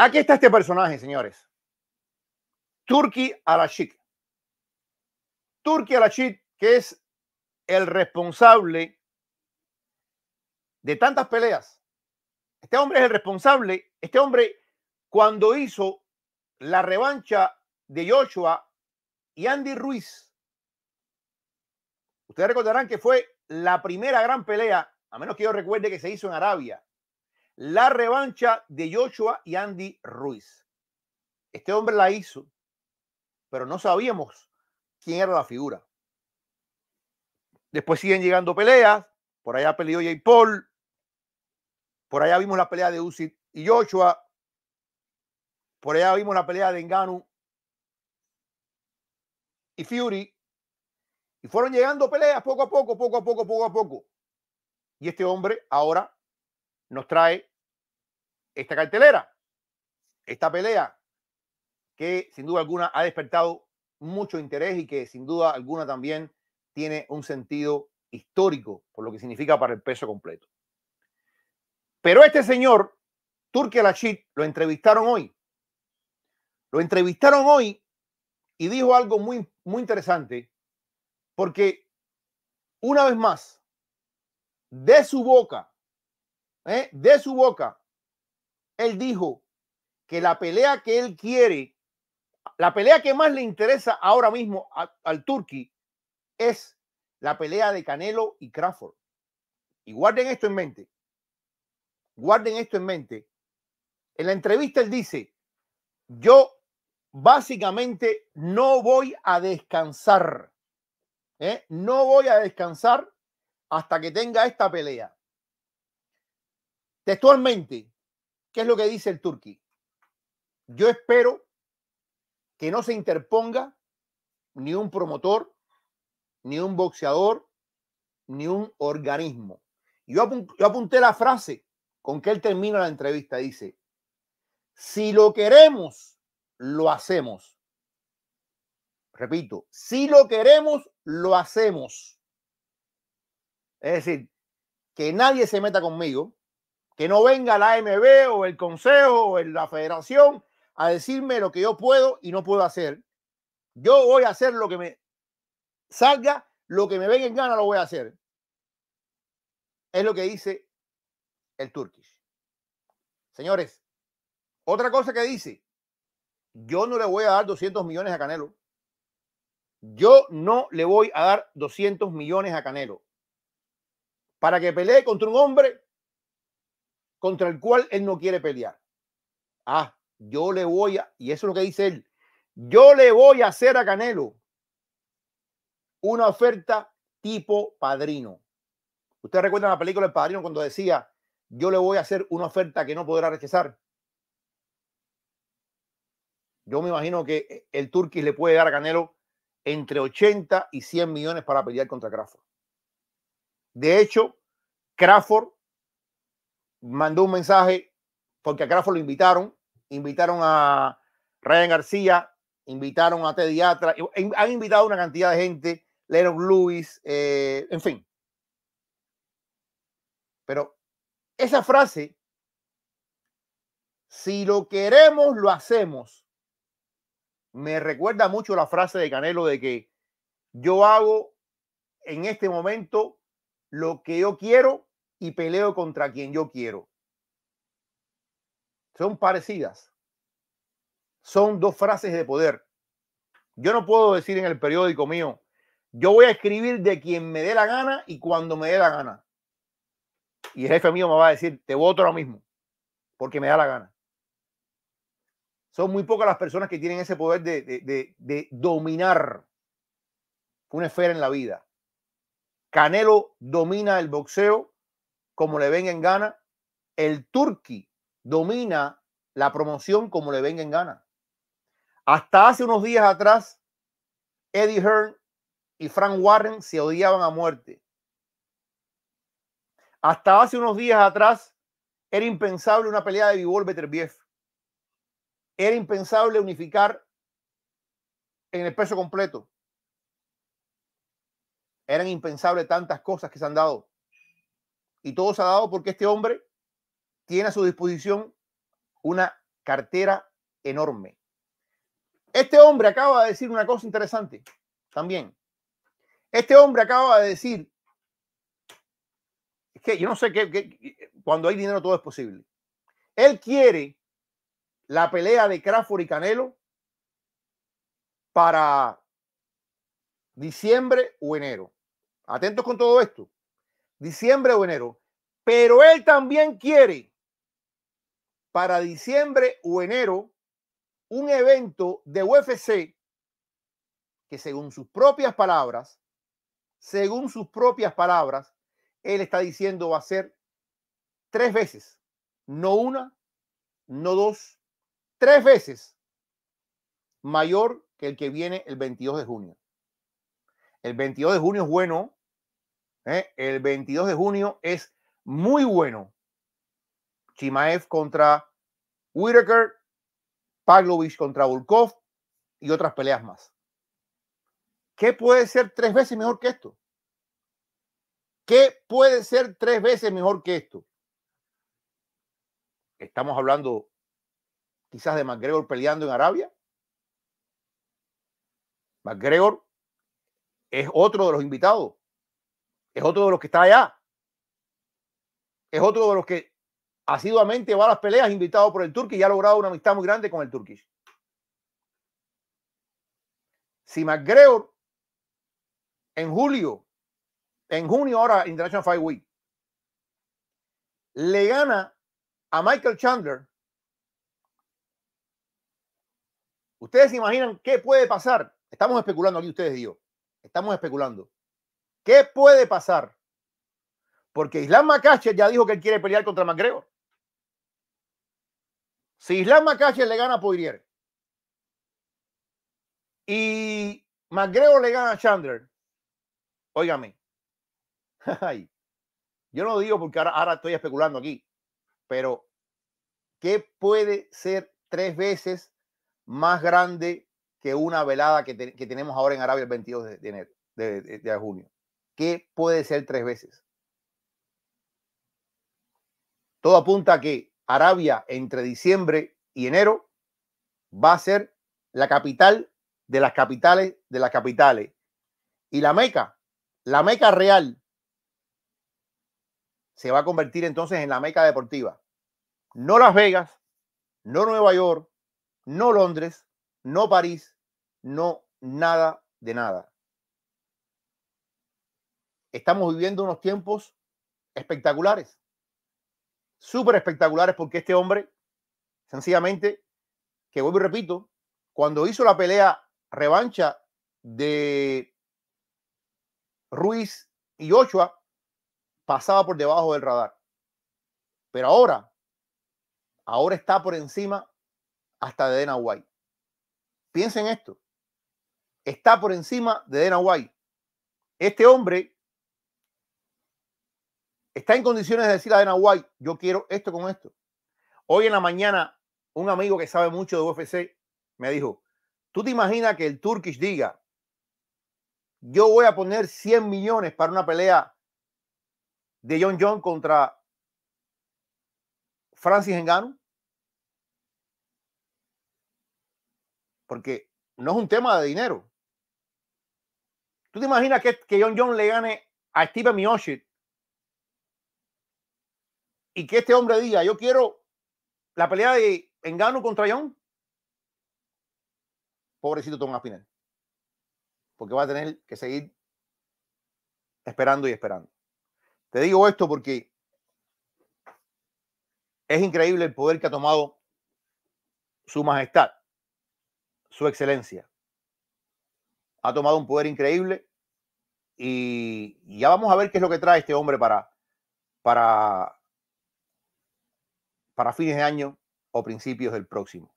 Aquí está este personaje, señores. Turki Alashik. Turki Arashik, que es el responsable de tantas peleas. Este hombre es el responsable. Este hombre, cuando hizo la revancha de Joshua y Andy Ruiz, ustedes recordarán que fue la primera gran pelea, a menos que yo recuerde que se hizo en Arabia, la revancha de Joshua y Andy Ruiz. Este hombre la hizo, pero no sabíamos quién era la figura. Después siguen llegando peleas. Por allá peleó Jay Paul. Por allá vimos la pelea de Usyk y Joshua. Por allá vimos la pelea de Enganu y Fury. Y fueron llegando peleas poco a poco, poco a poco, poco a poco. Y este hombre ahora nos trae esta cartelera, esta pelea, que sin duda alguna ha despertado mucho interés y que sin duda alguna también tiene un sentido histórico por lo que significa para el peso completo. Pero este señor, Turki Lachit, lo entrevistaron hoy. Lo entrevistaron hoy y dijo algo muy, muy interesante, porque una vez más, de su boca, ¿eh? de su boca, él dijo que la pelea que él quiere, la pelea que más le interesa ahora mismo al Turki es la pelea de Canelo y Crawford. Y guarden esto en mente. Guarden esto en mente. En la entrevista él dice, yo básicamente no voy a descansar. ¿eh? No voy a descansar hasta que tenga esta pelea. Textualmente, ¿Qué es lo que dice el turquí? Yo espero que no se interponga ni un promotor, ni un boxeador, ni un organismo. Yo, yo apunté la frase con que él termina la entrevista. Dice, si lo queremos, lo hacemos. Repito, si lo queremos, lo hacemos. Es decir, que nadie se meta conmigo, que no venga la AMB o el Consejo o la Federación a decirme lo que yo puedo y no puedo hacer. Yo voy a hacer lo que me salga, lo que me venga en gana lo voy a hacer. Es lo que dice el Turkish. Señores, otra cosa que dice, yo no le voy a dar 200 millones a Canelo. Yo no le voy a dar 200 millones a Canelo. Para que pelee contra un hombre contra el cual él no quiere pelear. Ah, yo le voy a, y eso es lo que dice él, yo le voy a hacer a Canelo una oferta tipo padrino. Ustedes recuerdan la película El Padrino cuando decía, yo le voy a hacer una oferta que no podrá rechazar. Yo me imagino que eh, el Turquís le puede dar a Canelo entre 80 y 100 millones para pelear contra Crawford. De hecho, Crawford mandó un mensaje porque a Grafo lo invitaron, invitaron a Ryan García, invitaron a Teddy han invitado una cantidad de gente, Leroy Lewis, eh, en fin. Pero esa frase, si lo queremos, lo hacemos, me recuerda mucho la frase de Canelo de que yo hago en este momento lo que yo quiero y peleo contra quien yo quiero. Son parecidas. Son dos frases de poder. Yo no puedo decir en el periódico mío, yo voy a escribir de quien me dé la gana y cuando me dé la gana. Y el jefe mío me va a decir, te voto ahora mismo, porque me da la gana. Son muy pocas las personas que tienen ese poder de, de dominar una esfera en la vida. Canelo domina el boxeo como le ven en gana. El Turki domina la promoción como le venga en gana. Hasta hace unos días atrás, Eddie Hearn y Frank Warren se odiaban a muerte. Hasta hace unos días atrás, era impensable una pelea de Bivol Beterbiev. Era impensable unificar en el peso completo. Eran impensables tantas cosas que se han dado. Y todo se ha dado porque este hombre tiene a su disposición una cartera enorme. Este hombre acaba de decir una cosa interesante también. Este hombre acaba de decir, es que yo no sé qué, cuando hay dinero todo es posible. Él quiere la pelea de Crawford y Canelo para diciembre o enero. Atentos con todo esto diciembre o enero, pero él también quiere para diciembre o enero un evento de UFC que según sus propias palabras, según sus propias palabras, él está diciendo va a ser tres veces, no una, no dos, tres veces mayor que el que viene el 22 de junio. El 22 de junio es bueno ¿eh? el 22 de junio es muy bueno. Chimaev contra Whitaker, Pavlovich contra Volkov y otras peleas más. ¿Qué puede ser tres veces mejor que esto? ¿Qué puede ser tres veces mejor que esto? Estamos hablando quizás de McGregor peleando en Arabia. McGregor es otro de los invitados es otro de los que está allá. Es otro de los que asiduamente va a las peleas, invitado por el Turkish y ha logrado una amistad muy grande con el Turkish. Si McGregor en julio, en junio ahora, International Fight Week, le gana a Michael Chandler, ¿ustedes se imaginan qué puede pasar? Estamos especulando aquí ustedes y yo. Estamos especulando. ¿Qué puede pasar? Porque Islam Makachev ya dijo que él quiere pelear contra Magreo. Si Islam Makachev le gana a Poirier y MacGregor le gana a Chandler, óigame, yo no lo digo porque ahora, estoy especulando aquí, pero ¿qué puede ser tres veces más grande que una velada que, tenemos ahora en Arabia el 22 de junio? que puede ser tres veces. Todo apunta a que Arabia entre diciembre y enero va a ser la capital de las capitales de las capitales. Y la Meca, la Meca real, se va a convertir entonces en la Meca deportiva. No Las Vegas, no Nueva York, no Londres, no París, no nada de nada estamos viviendo unos tiempos espectaculares, súper espectaculares, porque este hombre, sencillamente, que vuelvo y repito, cuando hizo la pelea revancha de Ruiz y Ochoa, pasaba por debajo del radar. Pero ahora, ahora está por encima hasta de Dana Piensen esto. Está por encima de Dana Este hombre está en condiciones de decir a Dana White, yo quiero esto con esto. Hoy en la mañana, un amigo que sabe mucho de UFC me dijo, ¿tú te imaginas que el Turkish diga, yo voy a poner 100 millones para una pelea de John John contra Francis Engano? Porque no es un tema de dinero. ¿Tú te imaginas que, John John le gane a Steve Miocic y que este hombre diga, yo quiero la pelea de Engano contra John, pobrecito Tomás Pinel. Porque va a tener que seguir esperando y esperando. Te digo esto porque es increíble el poder que ha tomado su majestad, su excelencia. Ha tomado un poder increíble y ya vamos a ver qué es lo que trae este hombre para, para para fines de año o principios del próximo.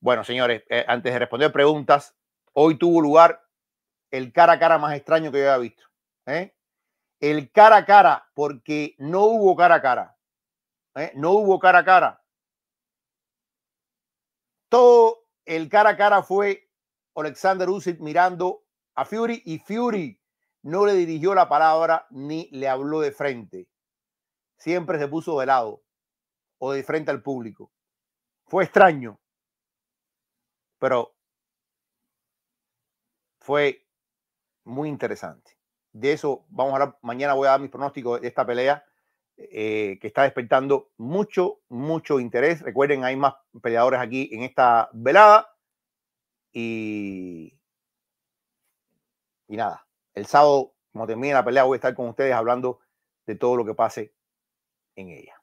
Bueno, señores, eh, antes de responder preguntas, hoy tuvo lugar el cara a cara más extraño que yo haya visto. ¿eh? El cara a cara, porque no hubo cara a cara. ¿eh? No hubo cara a cara. Todo el cara a cara fue Alexander Usyk mirando a Fury y Fury no le dirigió la palabra ni le habló de frente. Siempre se puso de lado o de frente al público. Fue extraño, pero fue muy interesante. De eso vamos a hablar. Mañana voy a dar mis pronósticos de esta pelea eh, que está despertando mucho, mucho interés. Recuerden, hay más peleadores aquí en esta velada. Y, y nada, el sábado, como termine la pelea, voy a estar con ustedes hablando de todo lo que pase en ella.